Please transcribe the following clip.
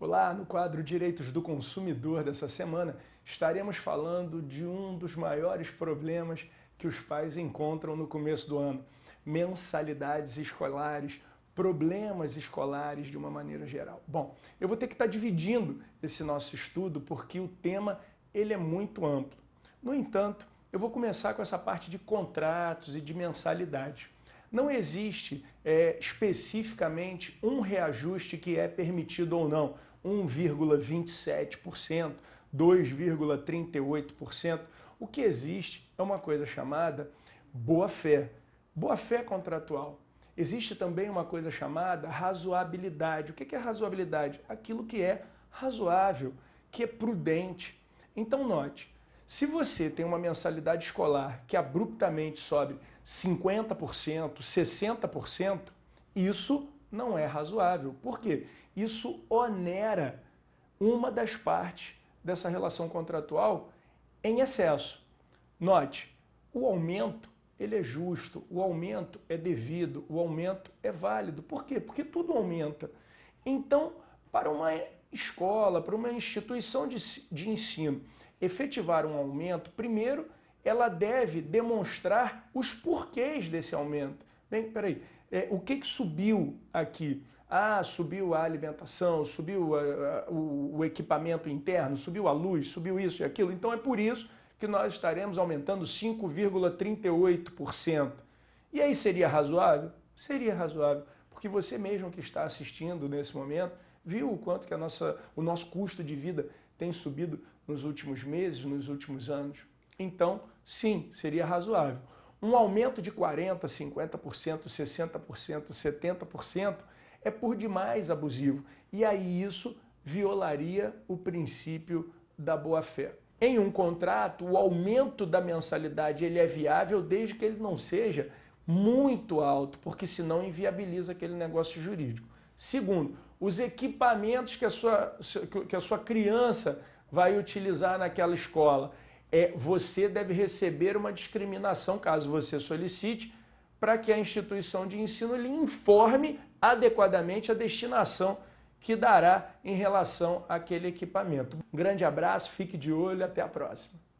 Olá, no quadro Direitos do Consumidor dessa semana, estaremos falando de um dos maiores problemas que os pais encontram no começo do ano: mensalidades escolares, problemas escolares de uma maneira geral. Bom, eu vou ter que estar tá dividindo esse nosso estudo porque o tema ele é muito amplo. No entanto, eu vou começar com essa parte de contratos e de mensalidade. Não existe é, especificamente um reajuste que é permitido ou não, 1,27%, 2,38%. O que existe é uma coisa chamada boa-fé, boa-fé contratual. Existe também uma coisa chamada razoabilidade. O que é razoabilidade? Aquilo que é razoável, que é prudente. Então, note, se você tem uma mensalidade escolar que abruptamente sobe 50%, 60%, isso não é razoável. Por quê? Isso onera uma das partes dessa relação contratual em excesso. Note, o aumento ele é justo, o aumento é devido, o aumento é válido. Por quê? Porque tudo aumenta. Então, para uma escola, para uma instituição de, de ensino efetivar um aumento, primeiro ela deve demonstrar os porquês desse aumento. Bem, peraí, é, o que, que subiu aqui? Ah, subiu a alimentação, subiu a, a, o, o equipamento interno, subiu a luz, subiu isso e aquilo. Então é por isso que nós estaremos aumentando 5,38%. E aí seria razoável? Seria razoável, porque você mesmo que está assistindo nesse momento viu o quanto que a nossa, o nosso custo de vida tem subido nos últimos meses, nos últimos anos. Então, sim, seria razoável. Um aumento de 40%, 50%, 60%, 70% é por demais abusivo. E aí isso violaria o princípio da boa-fé. Em um contrato, o aumento da mensalidade ele é viável desde que ele não seja muito alto, porque senão inviabiliza aquele negócio jurídico. Segundo, os equipamentos que a sua, que a sua criança vai utilizar naquela escola. É, você deve receber uma discriminação, caso você solicite, para que a instituição de ensino lhe informe adequadamente a destinação que dará em relação àquele equipamento. Um grande abraço, fique de olho, até a próxima.